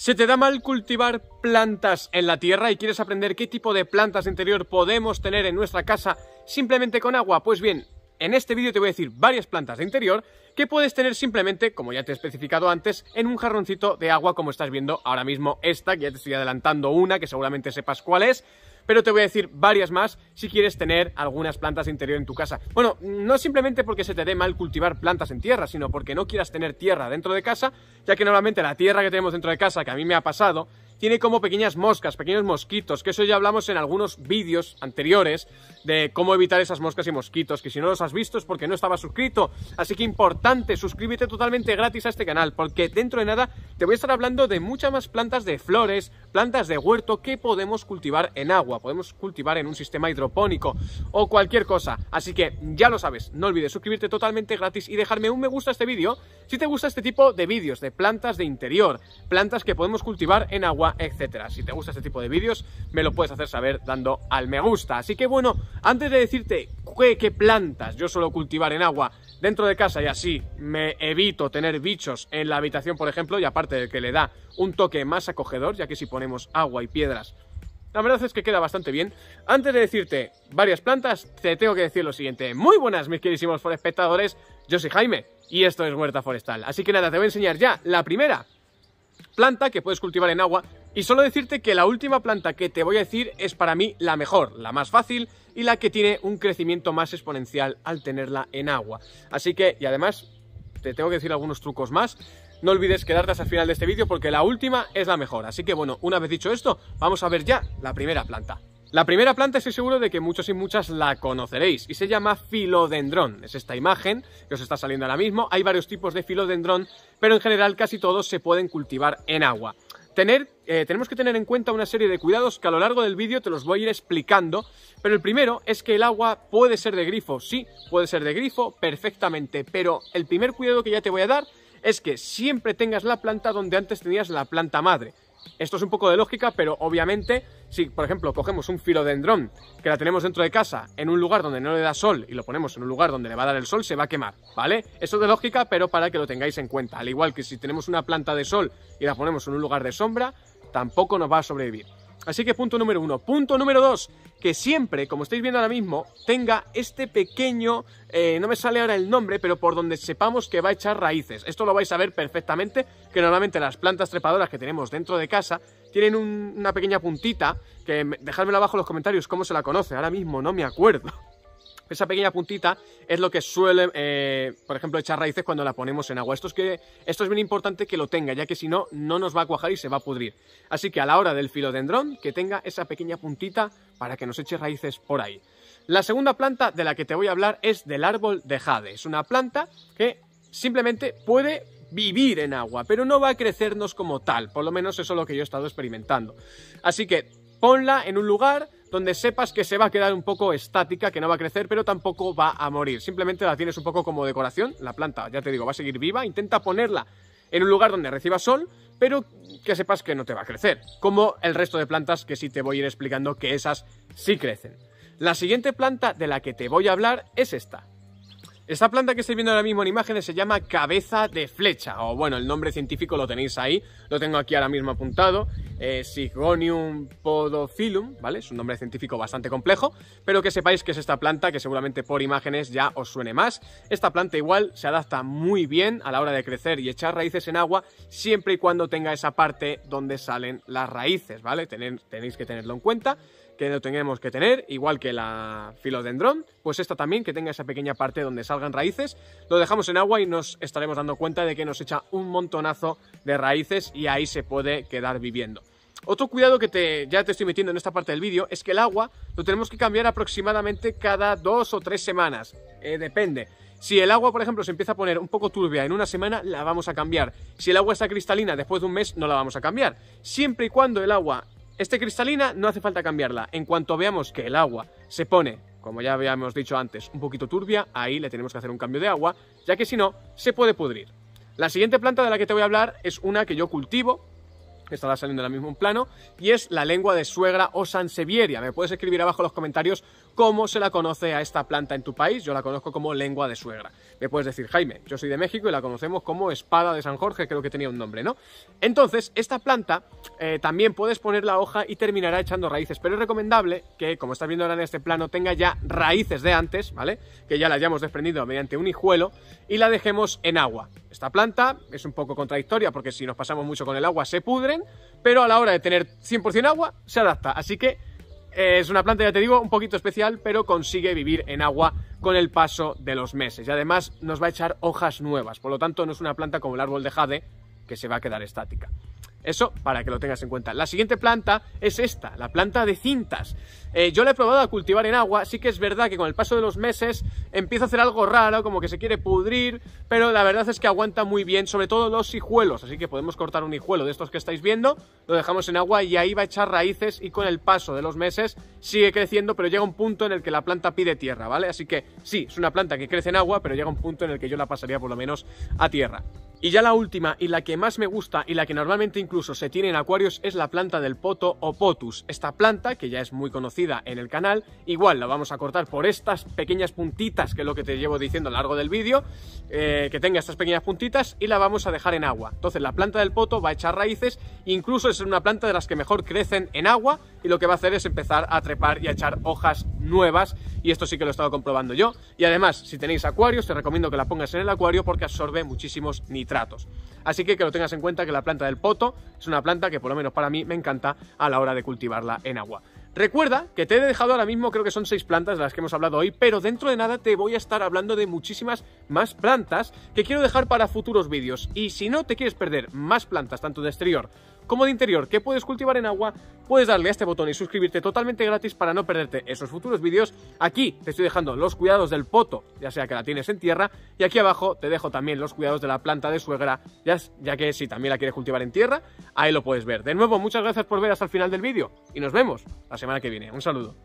¿Se te da mal cultivar plantas en la tierra y quieres aprender qué tipo de plantas de interior podemos tener en nuestra casa simplemente con agua? Pues bien, en este vídeo te voy a decir varias plantas de interior que puedes tener simplemente, como ya te he especificado antes, en un jarroncito de agua como estás viendo ahora mismo esta, que ya te estoy adelantando una que seguramente sepas cuál es, pero te voy a decir varias más si quieres tener algunas plantas de interior en tu casa. Bueno, no simplemente porque se te dé mal cultivar plantas en tierra, sino porque no quieras tener tierra dentro de casa, ya que normalmente la tierra que tenemos dentro de casa, que a mí me ha pasado, tiene como pequeñas moscas, pequeños mosquitos, que eso ya hablamos en algunos vídeos anteriores de cómo evitar esas moscas y mosquitos, que si no los has visto es porque no estabas suscrito. Así que importante, suscríbete totalmente gratis a este canal, porque dentro de nada te voy a estar hablando de muchas más plantas de flores, plantas de huerto que podemos cultivar en agua, podemos cultivar en un sistema hidropónico o cualquier cosa. Así que ya lo sabes, no olvides suscribirte totalmente gratis y dejarme un me gusta a este vídeo si te gusta este tipo de vídeos de plantas de interior, plantas que podemos cultivar en agua etcétera. Si te gusta este tipo de vídeos, me lo puedes hacer saber dando al me gusta. Así que bueno, antes de decirte qué, plantas yo suelo cultivar en agua dentro de casa y así me evito tener bichos en la habitación, por ejemplo, y aparte de que le da un toque más acogedor, ya que si ponemos agua y piedras la verdad es que queda bastante bien. Antes de decirte varias plantas, te tengo que decir lo siguiente. Muy buenas, mis queridísimos espectadores Yo soy Jaime y esto es Huerta Forestal. Así que nada, te voy a enseñar ya la primera planta que puedes cultivar en agua y solo decirte que la última planta que te voy a decir es para mí la mejor, la más fácil y la que tiene un crecimiento más exponencial al tenerla en agua. Así que, y además, te tengo que decir algunos trucos más. No olvides quedarte hasta el final de este vídeo porque la última es la mejor. Así que bueno, una vez dicho esto, vamos a ver ya la primera planta. La primera planta estoy seguro de que muchos y muchas la conoceréis y se llama filodendrón. Es esta imagen que os está saliendo ahora mismo. Hay varios tipos de filodendrón, pero en general casi todos se pueden cultivar en agua. Eh, tenemos que tener en cuenta una serie de cuidados que a lo largo del vídeo te los voy a ir explicando, pero el primero es que el agua puede ser de grifo, sí, puede ser de grifo perfectamente, pero el primer cuidado que ya te voy a dar es que siempre tengas la planta donde antes tenías la planta madre. Esto es un poco de lógica, pero obviamente, si por ejemplo cogemos un filodendrón que la tenemos dentro de casa, en un lugar donde no le da sol y lo ponemos en un lugar donde le va a dar el sol, se va a quemar, ¿vale? Esto es de lógica, pero para que lo tengáis en cuenta. Al igual que si tenemos una planta de sol y la ponemos en un lugar de sombra, tampoco nos va a sobrevivir. Así que punto número uno. Punto número dos, que siempre, como estáis viendo ahora mismo, tenga este pequeño, eh, no me sale ahora el nombre, pero por donde sepamos que va a echar raíces. Esto lo vais a ver perfectamente, que normalmente las plantas trepadoras que tenemos dentro de casa tienen una pequeña puntita, que dejadmelo abajo en los comentarios cómo se la conoce, ahora mismo no me acuerdo esa pequeña puntita es lo que suele, eh, por ejemplo, echar raíces cuando la ponemos en agua. Esto esto es bien importante que lo tenga, ya que si no, no nos va a cuajar y se va a pudrir. Así que a la hora del filodendrón, que tenga esa pequeña puntita para que nos eche raíces por ahí. La segunda planta de la que te voy a hablar es del árbol de jade. Es una planta que simplemente puede vivir en agua, pero no va a crecernos como tal, por lo menos eso es lo que yo he estado experimentando. Así que ponla en un lugar donde sepas que se va a quedar un poco estática, que no va a crecer, pero tampoco va a morir. Simplemente la tienes un poco como decoración, la planta, ya te digo, va a seguir viva, intenta ponerla en un lugar donde reciba sol, pero que sepas que no te va a crecer, como el resto de plantas que sí te voy a ir explicando que esas sí crecen. La siguiente planta de la que te voy a hablar es esta, esta planta que estoy viendo ahora mismo en imágenes se llama cabeza de flecha, o bueno, el nombre científico lo tenéis ahí, lo tengo aquí ahora mismo apuntado, eh, Sigonium podophyllum, ¿vale? Es un nombre científico bastante complejo, pero que sepáis que es esta planta que seguramente por imágenes ya os suene más. Esta planta igual se adapta muy bien a la hora de crecer y echar raíces en agua siempre y cuando tenga esa parte donde salen las raíces, ¿vale? tenéis que tenerlo en cuenta que no tenemos que tener, igual que la filodendrón, pues esta también, que tenga esa pequeña parte donde salgan raíces, lo dejamos en agua y nos estaremos dando cuenta de que nos echa un montonazo de raíces y ahí se puede quedar viviendo. Otro cuidado que te, ya te estoy metiendo en esta parte del vídeo es que el agua lo tenemos que cambiar aproximadamente cada dos o tres semanas, eh, depende. Si el agua, por ejemplo, se empieza a poner un poco turbia en una semana, la vamos a cambiar. Si el agua está cristalina después de un mes, no la vamos a cambiar. Siempre y cuando el agua este cristalina no hace falta cambiarla. En cuanto veamos que el agua se pone, como ya habíamos dicho antes, un poquito turbia, ahí le tenemos que hacer un cambio de agua, ya que si no, se puede pudrir. La siguiente planta de la que te voy a hablar es una que yo cultivo, que estará saliendo ahora mismo un plano, y es la lengua de suegra o sansevieria. Me puedes escribir abajo en los comentarios cómo se la conoce a esta planta en tu país, yo la conozco como lengua de suegra. Me puedes decir, Jaime, yo soy de México y la conocemos como espada de San Jorge, creo que tenía un nombre, ¿no? Entonces, esta planta eh, también puedes poner la hoja y terminará echando raíces, pero es recomendable que, como estás viendo ahora en este plano, tenga ya raíces de antes, ¿vale? Que ya la hayamos desprendido mediante un hijuelo y la dejemos en agua. Esta planta es un poco contradictoria porque si nos pasamos mucho con el agua se pudren, pero a la hora de tener 100% agua se adapta. Así que eh, es una planta, ya te digo, un poquito especial, pero consigue vivir en agua con el paso de los meses. Y además nos va a echar hojas nuevas, por lo tanto no es una planta como el árbol de jade que se va a quedar estática. Eso para que lo tengas en cuenta. La siguiente planta es esta, la planta de cintas. Eh, yo la he probado a cultivar en agua, sí que es verdad que con el paso de los meses empieza a hacer algo raro, como que se quiere pudrir, pero la verdad es que aguanta muy bien, sobre todo los hijuelos, así que podemos cortar un hijuelo de estos que estáis viendo, lo dejamos en agua y ahí va a echar raíces y con el paso de los meses sigue creciendo, pero llega un punto en el que la planta pide tierra, ¿vale? Así que sí, es una planta que crece en agua, pero llega un punto en el que yo la pasaría por lo menos a tierra. Y ya la última y la que más me gusta y la que normalmente incluso se tiene en acuarios es la planta del poto o potus. Esta planta, que ya es muy conocida, en el canal, igual la vamos a cortar por estas pequeñas puntitas, que es lo que te llevo diciendo a lo largo del vídeo, eh, que tenga estas pequeñas puntitas y la vamos a dejar en agua. Entonces la planta del poto va a echar raíces, incluso es una planta de las que mejor crecen en agua y lo que va a hacer es empezar a trepar y a echar hojas nuevas y esto sí que lo he estado comprobando yo. Y además, si tenéis acuarios, te recomiendo que la pongas en el acuario porque absorbe muchísimos nitratos. Así que que lo tengas en cuenta que la planta del poto es una planta que por lo menos para mí me encanta a la hora de cultivarla en agua. Recuerda que te he dejado ahora mismo, creo que son seis plantas de las que hemos hablado hoy, pero dentro de nada te voy a estar hablando de muchísimas más plantas que quiero dejar para futuros vídeos. Y si no te quieres perder más plantas, tanto de exterior como de interior que puedes cultivar en agua, puedes darle a este botón y suscribirte totalmente gratis para no perderte esos futuros vídeos. Aquí te estoy dejando los cuidados del poto, ya sea que la tienes en tierra, y aquí abajo te dejo también los cuidados de la planta de suegra, ya, ya que si también la quieres cultivar en tierra, ahí lo puedes ver. De nuevo, muchas gracias por ver hasta el final del vídeo y nos vemos la semana que viene. Un saludo.